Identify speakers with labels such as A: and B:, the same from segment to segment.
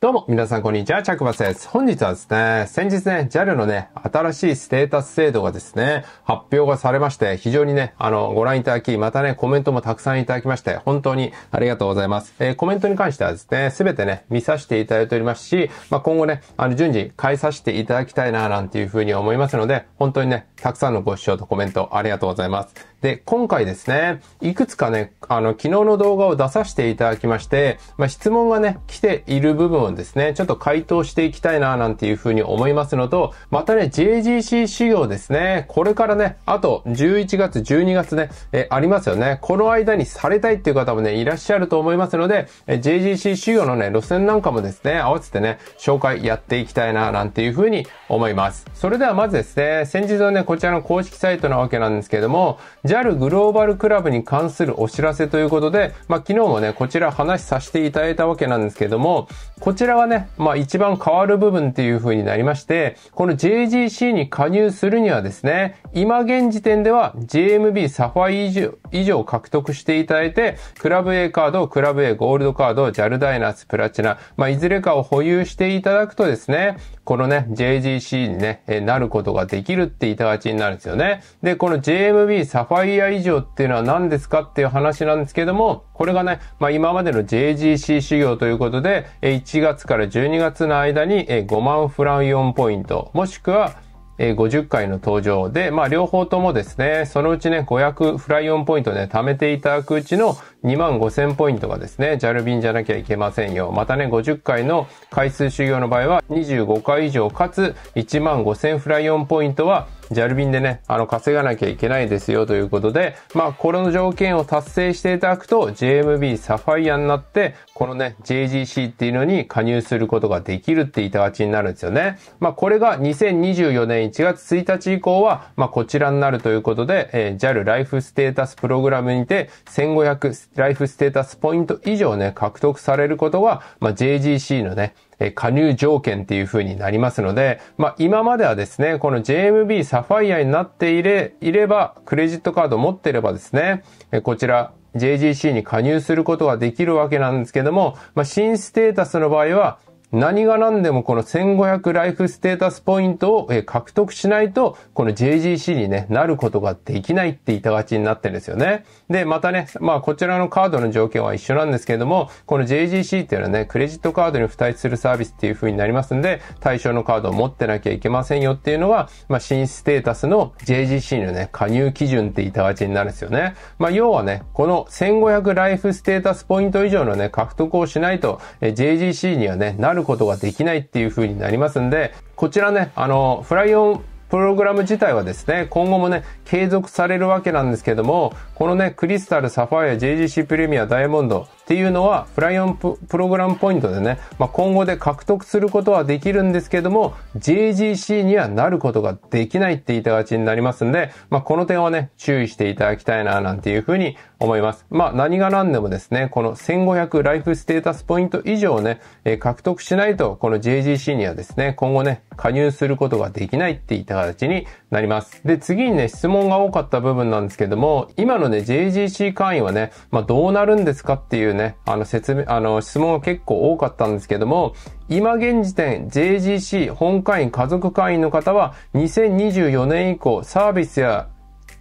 A: どうも、皆さんこんにちは、チャクバスです。本日はですね、先日ね、JAL のね、新しいステータス制度がですね、発表がされまして、非常にね、あの、ご覧いただき、またね、コメントもたくさんいただきまして、本当にありがとうございます。えー、コメントに関してはですね、すべてね、見させていただいておりますし、まあ、今後ね、あの、順次、変えさせていただきたいな、なんていうふうに思いますので、本当にね、たくさんのご視聴とコメントありがとうございます。で、今回ですね、いくつかね、あの、昨日の動画を出させていただきまして、まあ、質問がね、来ている部分をですね、ちょっと回答していきたいな、なんていうふうに思いますのと、またね、JGC 修行ですね、これからね、あと11月、12月ね、え、ありますよね。この間にされたいっていう方もね、いらっしゃると思いますので、JGC 修行のね、路線なんかもですね、合わせてね、紹介やっていきたいな、なんていうふうに思います。それではまずですね、先日のね、こちらの公式サイトなわけなんですけれども、JAL グローバルクラブに関するお知らせということで、まあ、昨日もね、こちら話させていただいたわけなんですけども、こちらはね、まあ、一番変わる部分っていう風になりまして、この JGC に加入するにはですね、今現時点では JMB サファイ以上獲得していただいて、クラブ A カード、クラブ A ゴールドカード、ジャルダイナス、プラチナ、まあ、いずれかを保有していただくとですね、このね、JGC にね、えなることができるって言いたがちになるんですよね。で、この JMB サファイア以上っていうのは何ですかっていう話なんですけども、これがね、まあ、今までの JGC 修行ということで、1月から12月の間に5万フラン4ポイント、もしくはえ50回の登場で、まあ両方ともですね、そのうちね、500フライオンポイントね、貯めていただくうちの2万5000ポイントがですね、ジャルビンじゃなきゃいけませんよ。またね、50回の回数修行の場合は25回以上かつ1万5000フライオンポイントは JAL 便でね、あの、稼がなきゃいけないですよということで、まあ、この条件を達成していただくと、JMB サファイアになって、このね、JGC っていうのに加入することができるって言いたがちになるんですよね。まあ、これが2024年1月1日以降は、まあ、こちらになるということで、えー、JAL ライフステータスプログラムにて、1500ライフステータスポイント以上ね、獲得されることが、まあ、JGC のね、え加入条件っていう風になりますので、まあ、今まではですね、この JMB サファイアになっていれいれば、クレジットカードを持ってればですね、えこちら JGC に加入することができるわけなんですけども、まあ、新ステータスの場合は、何が何でもこの1500ライフステータスポイントを獲得しないと、この JGC にね、なることができないって言たがちになってるんですよね。で、またね、まあこちらのカードの条件は一緒なんですけれども、この JGC っていうのはね、クレジットカードに付帯するサービスっていう風になりますんで、対象のカードを持ってなきゃいけませんよっていうのが、まあ新ステータスの JGC のね、加入基準って言たがちになるんですよね。まあ要はね、この1500ライフステータスポイント以上のね、獲得をしないと、JGC にはね、なるることができないっていう風になりますんで、こちらね、あの、フライオンプログラム自体はですね、今後もね、継続されるわけなんですけども、このね、クリスタル、サファイア、JGC プレミア、ダイヤモンド、っていうのは、フライオンプログラムポイントでね、まあ、今後で獲得することはできるんですけども、JGC にはなることができないって言いたがちになりますんで、まあ、この点はね、注意していただきたいな、なんていうふうに思います。まあ、何が何でもですね、この1500ライフステータスポイント以上ね、えー、獲得しないと、この JGC にはですね、今後ね、加入することができないって言った形になります。で、次にね、質問が多かった部分なんですけども、今のね、JGC 会員はね、まあ、どうなるんですかっていうね、ね、あの説明、あの質問が結構多かったんですけども、今現時点 JGC 本会員家族会員の方は2024年以降サービスや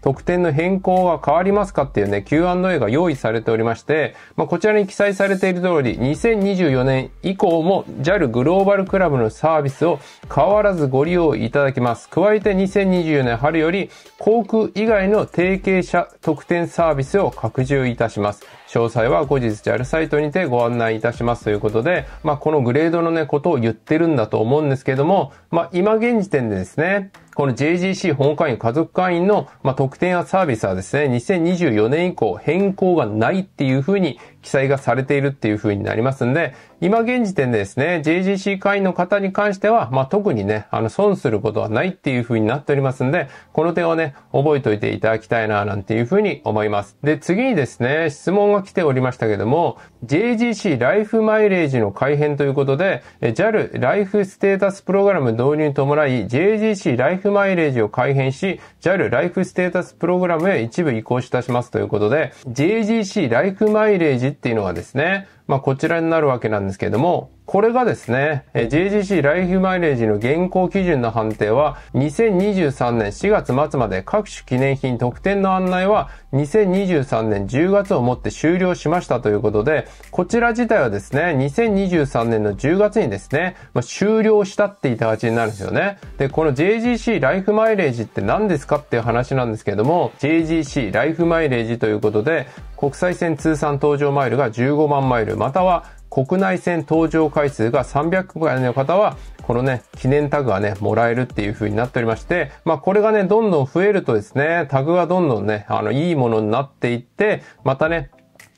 A: 特典の変更が変わりますかっていうね、Q&A が用意されておりまして、まあ、こちらに記載されている通り、2024年以降も JAL グローバルクラブのサービスを変わらずご利用いただきます。加えて2024年春より航空以外の提携者特典サービスを拡充いたします。詳細は後日 JAL サイトにてご案内いたしますということで、まあ、このグレードのね、ことを言ってるんだと思うんですけども、まあ、今現時点でですね、この JGC 本会員、家族会員の、まあ、特典やサービスはですね、2024年以降変更がないっていうふうに記載がされているっていう風になりますんで、今現時点でですね、JGC 会員の方に関しては、まあ、特にね、あの、損することはないっていう風になっておりますんで、この点をね、覚えておいていただきたいな、なんていう風に思います。で、次にですね、質問が来ておりましたけども、JGC ライフマイレージの改変ということで、JAL ライフステータスプログラム導入に伴い、JGC ライフマイレージを改変し、JAL ライフステータスプログラムへ一部移行いたしますということで、JGC ライフマイレージっていうのがですね、まあこちらになるわけなんですけれども、これがですね、JGC ライフマイレージの現行基準の判定は、2023年4月末まで各種記念品特典の案内は、2023年10月をもって終了しましたということで、こちら自体はですね、2023年の10月にですね、まあ、終了したって言いた形になるんですよね。で、この JGC ライフマイレージって何ですかっていう話なんですけども、JGC ライフマイレージということで、国際線通算登場マイルが15万マイル、または国内線搭乗回数が300回の方は、このね、記念タグがね、もらえるっていう風になっておりまして、まあこれがね、どんどん増えるとですね、タグがどんどんね、あの、いいものになっていって、またね、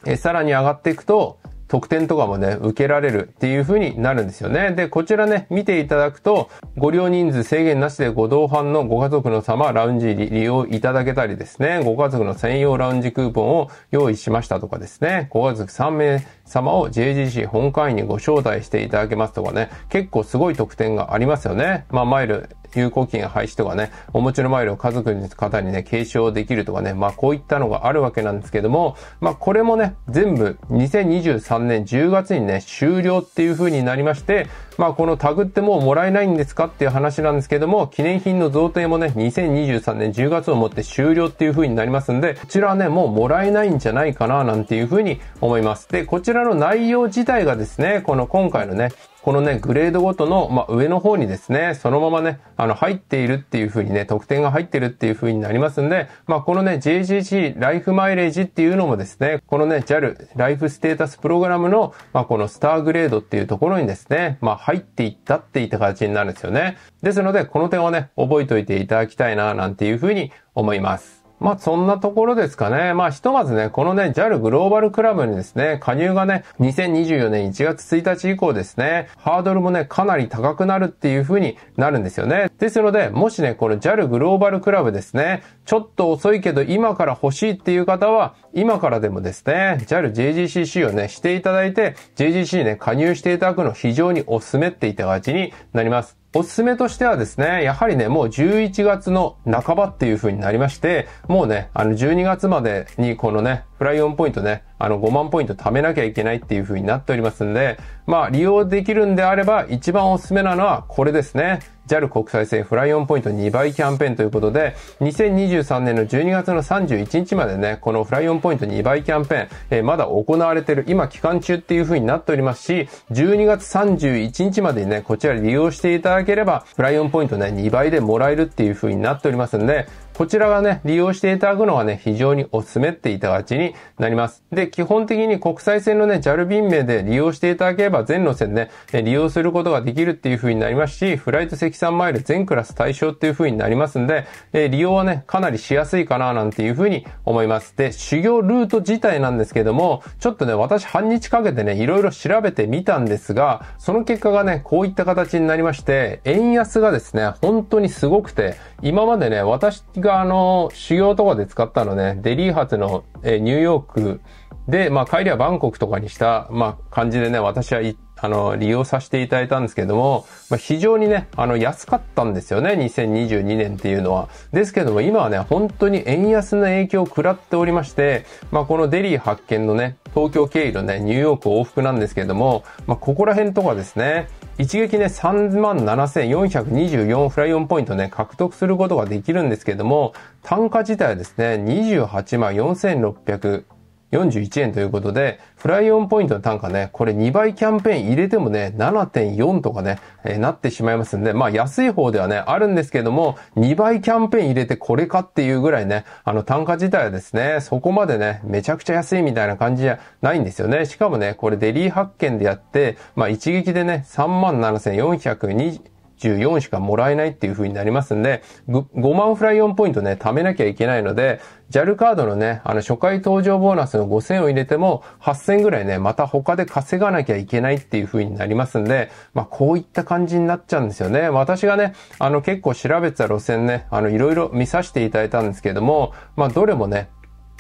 A: えさらに上がっていくと、特典とかもね、受けられるっていう風になるんですよね。で、こちらね、見ていただくと、ご利用人数制限なしでご同伴のご家族の様ラウンジ利用いただけたりですね、ご家族の専用ラウンジクーポンを用意しましたとかですね、ご家族3名様を JGC 本会員にご招待していただけますとかね、結構すごい特典がありますよね。まあ、マイル有効期限廃止とかね、お持ちのマイルを家族の方にね、継承できるとかね、まあこういったのがあるわけなんですけども、まあこれもね、全部2023年10月にね、終了っていう風になりまして、まあ、このタグってもうもらえないんですかっていう話なんですけども、記念品の贈呈もね、2023年10月をもって終了っていう風になりますんで、こちらはね、もうもらえないんじゃないかな、なんていう風に思います。で、こちらの内容自体がですね、この今回のね、このね、グレードごとの、まあ、上の方にですね、そのままね、あの、入っているっていう風にね、得点が入ってるっていう風になりますんで、まあ、このね、JGC ライフマイレージっていうのもですね、このね、JAL ライフステータスプログラムの、まあ、このスターグレードっていうところにですね、まあ、入っていったっていった形になるんですよね。ですので、この点はね、覚えておいていただきたいな、なんていうふうに思います。まあ、そんなところですかね。まあ、ひとまずね、このね、JAL グローバルクラブにですね、加入がね、2024年1月1日以降ですね、ハードルもね、かなり高くなるっていう風になるんですよね。ですので、もしね、この JAL グローバルクラブですね、ちょっと遅いけど今から欲しいっていう方は、今からでもですね、JAL JGCC をね、していただいて、JGC ね、加入していただくの非常におすすめって言いたちになります。おすすめとしてはですね、やはりね、もう11月の半ばっていう風になりまして、もうね、あの12月までにこのね、フライオンポイントね、あの5万ポイント貯めなきゃいけないっていう風になっておりますんで、まあ利用できるんであれば一番おすすめなのはこれですね。JAL 国際線フライオンポイント2倍キャンペーンということで、2023年の12月の31日までね、このフライオンポイント2倍キャンペーン、えー、まだ行われてる、今期間中っていう風になっておりますし、12月31日までにね、こちら利用していただければ、フライオンポイントね、2倍でもらえるっていう風になっておりますんで、こちらがね、利用していただくのがね、非常におすすめっていた形になります。で、基本的に国際線のね、JAL 便名で利用していただければ全路線ね、利用することができるっていう風になりますし、フライト積算マイル全クラス対象っていう風になりますんで、え利用はね、かなりしやすいかななんていう風に思います。で、修行ルート自体なんですけども、ちょっとね、私半日かけてね、いろいろ調べてみたんですが、その結果がね、こういった形になりまして、円安がですね、本当にすごくて、今までね、私ががあの、修行とかで使ったのね、デリー発の、えニューヨークで、まあ帰りはバンコクとかにした、まあ感じでね、私はあの、利用させていただいたんですけども、まあ、非常にね、あの、安かったんですよね、2022年っていうのは。ですけども、今はね、本当に円安の影響を食らっておりまして、まあ、このデリー発見のね、東京経由のね、ニューヨーク往復なんですけども、まあ、ここら辺とかですね、一撃ね、37,424フライオンポイントね、獲得することができるんですけども、単価自体はですね、28万4600 41円ということで、フライオンポイントの単価ね、これ2倍キャンペーン入れてもね、7.4とかね、えー、なってしまいますんで、まあ安い方ではね、あるんですけども、2倍キャンペーン入れてこれかっていうぐらいね、あの単価自体はですね、そこまでね、めちゃくちゃ安いみたいな感じじゃないんですよね。しかもね、これデリー発見でやって、まあ一撃でね、37,420、14しかもらえないっていう風になりますんで、5万フライ4ポイントね、貯めなきゃいけないので、JAL カードのね、あの、初回登場ボーナスの5000を入れても、8000ぐらいね、また他で稼がなきゃいけないっていう風になりますんで、まあ、こういった感じになっちゃうんですよね。私がね、あの、結構調べた路線ね、あの、いろいろ見させていただいたんですけども、まあ、どれもね、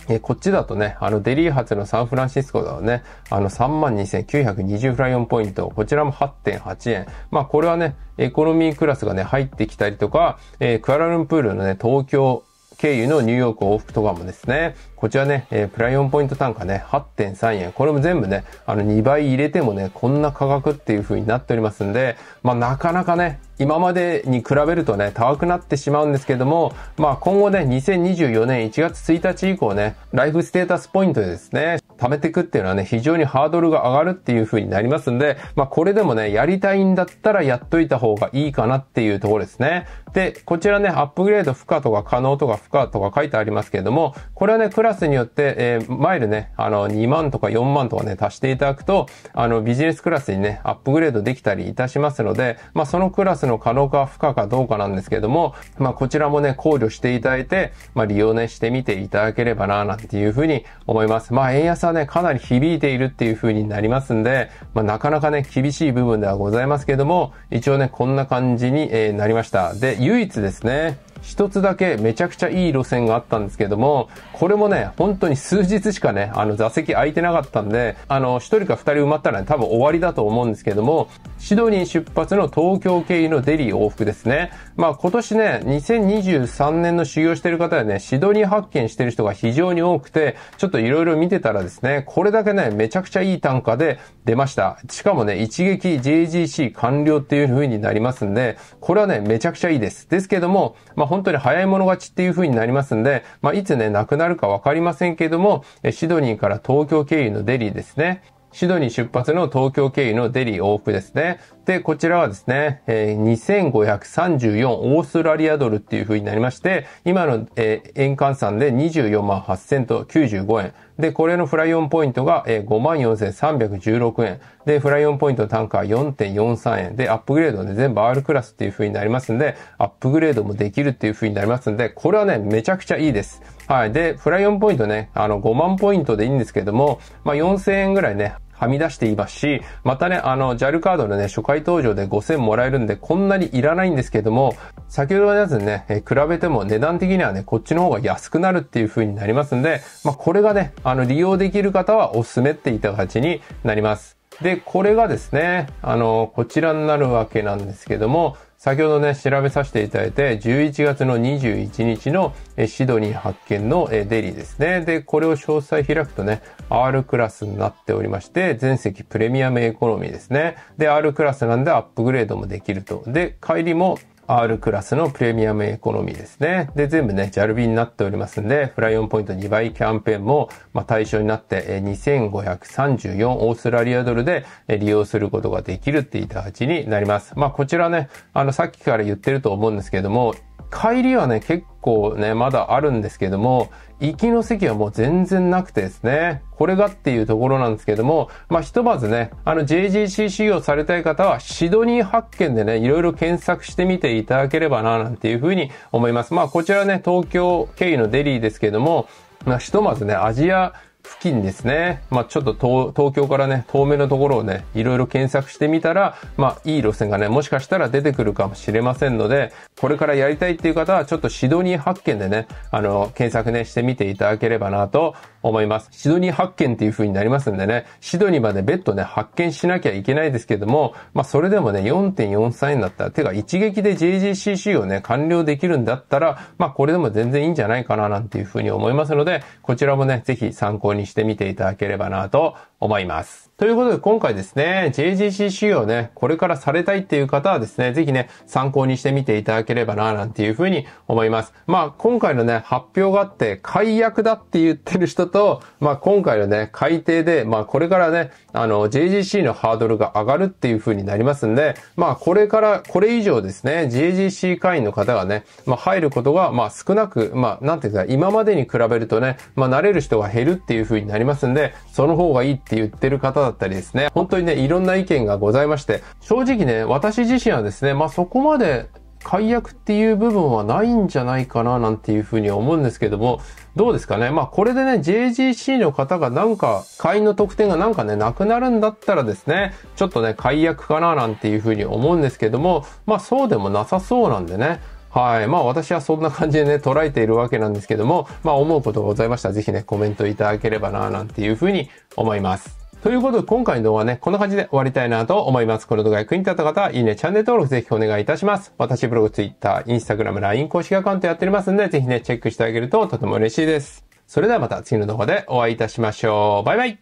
A: えこっちだとね、あの、デリー発のサンフランシスコだとね、あの、32,920フライオンポイント、こちらも8.8円。まあ、これはね、エコノミークラスがね、入ってきたりとか、えー、クアラルンプールのね、東京経由のニューヨーク往復とかもですね、こちらね、えー、プライオンポイント単価ね、8.3円。これも全部ね、あの2倍入れてもね、こんな価格っていう風になっておりますんで、まあなかなかね、今までに比べるとね、高くなってしまうんですけども、まあ今後ね、2024年1月1日以降ね、ライフステータスポイントでですね、貯めていくっていうのはね、非常にハードルが上がるっていう風になりますんで、まあこれでもね、やりたいんだったらやっといた方がいいかなっていうところですね。で、こちらね、アップグレード負荷とか可能とか負荷とか書いてありますけれども、これはね、ラスによって、えー、マイルね、あの、2万とか4万とかね、足していただくと、あの、ビジネスクラスにね、アップグレードできたりいたしますので、まあ、そのクラスの可能か不可かどうかなんですけども、まあ、こちらもね、考慮していただいて、まあ、利用ね、してみていただければな、なんていうふうに思います。まあ、円安はね、かなり響いているっていうふうになりますんで、まあ、なかなかね、厳しい部分ではございますけども、一応ね、こんな感じに、えなりました。で、唯一ですね、一つだけめちゃくちゃいい路線があったんですけども、これもね、本当に数日しかね、あの座席空いてなかったんで、あの、一人か二人埋まったら、ね、多分終わりだと思うんですけども、シドニー出発の東京経由のデリー往復ですね。まあ今年ね、2023年の修行してる方はね、シドニー発見してる人が非常に多くて、ちょっと色々見てたらですね、これだけね、めちゃくちゃいい単価で出ました。しかもね、一撃 JGC 完了っていう風になりますんで、これはね、めちゃくちゃいいです。ですけども、まあ本当に早い者勝ちっていう風になりますんで、まあ、いつね、なくなるかわかりませんけども、シドニーから東京経由のデリーですね。シドニー出発の東京経由のデリー往復ですね。で、こちらはですね、えー、2534オーストラリアドルっていう風になりまして、今の、えー、円換算で24万8 0 0 0と95円。で、これのフライオンポイントが、え54,316円。で、フライオンポイント単価は4.43円。で、アップグレードで全部 R クラスっていう風になりますんで、アップグレードもできるっていう風になりますんで、これはね、めちゃくちゃいいです。はい。で、フライオンポイントね、あの、5万ポイントでいいんですけども、まあ、4000円ぐらいね、はみ出していますし、またね、あの、JAL カードのね、初回登場で5000もらえるんで、こんなにいらないんですけども、先ほどのやつね、え比べても値段的にはね、こっちの方が安くなるっていう風になりますんで、まあ、これがね、あの、利用できる方はおすすめっていた形になります。で、これがですね、あの、こちらになるわけなんですけども、先ほどね、調べさせていただいて、11月の21日のシドニー発見のデリーですね。で、これを詳細開くとね、R クラスになっておりまして、全席プレミアムエコノミーですね。で、R クラスなんでアップグレードもできると。で、帰りも R クラスのプレミアムエコノミーですね。で、全部ね、JAL 便になっておりますんで、フライオンポイント2倍キャンペーンも、まあ、対象になって、え2534オーストラリアドルで、え利用することができるって言った形になります。まあ、こちらね、あの、さっきから言ってると思うんですけども、帰りはね、結構ね、まだあるんですけども、行きの席はもう全然なくてですね、これがっていうところなんですけども、まあ、ひとまずね、あの JGCC をされたい方は、シドニー発見でね、いろいろ検索してみていただければな、なんていうふうに思います。まあ、こちらね、東京経由のデリーですけども、まあ、ひとまずね、アジア付近ですね。まあ、ちょっと東京からね、遠目のところをね、いろいろ検索してみたら、まあ、いい路線がね、もしかしたら出てくるかもしれませんので、これからやりたいっていう方は、ちょっとシドニー発見でね、あの、検索ね、してみていただければなと思います。シドニー発見っていう風になりますんでね、シドニーまで別途ね、発見しなきゃいけないですけども、まあ、それでもね、4.4 3になったら、てか一撃で JGCC をね、完了できるんだったら、まあ、これでも全然いいんじゃないかななんていう風に思いますので、こちらもね、ぜひ参考ににしてみていただければなと思います。ということで今回ですね、j g c 仕様ね、これからされたいっていう方はですね、ぜひね、参考にしてみていただければな、なんていうふうに思います。まあ、今回のね、発表があって、解約だって言ってる人と、まあ、今回のね、改定で、まあ、これからね、あの、JGC のハードルが上がるっていうふうになりますんで、まあ、これから、これ以上ですね、JGC 会員の方がね、まあ、入ることが、まあ、少なく、まあ、なんていうか、今までに比べるとね、まあ、慣れる人が減るっていうふうになりますんで、その方がいいって言ってる方だったりですね、本当にね、いろんな意見がございまして、正直ね、私自身はですね、まあそこまで解約っていう部分はないんじゃないかななんていうふうに思うんですけども、どうですかねまあこれでね、JGC の方がなんか、会員の特典がなんかね、なくなるんだったらですね、ちょっとね、解約かななんていうふうに思うんですけども、まあそうでもなさそうなんでね、はい。まあ私はそんな感じでね、捉えているわけなんですけども、まあ思うことがございましたら、ぜひね、コメントいただければな、なんていうふうに思います。ということで、今回の動画はね、こんな感じで終わりたいなと思います。この動画が役に立った方は、いいね、チャンネル登録ぜひお願いいたします。私、ブログ、ツイッター、インスタグラム、LINE 公式アカウントやっておりますんで、ぜひね、チェックしてあげるととても嬉しいです。それではまた次の動画でお会いいたしましょう。バイバイ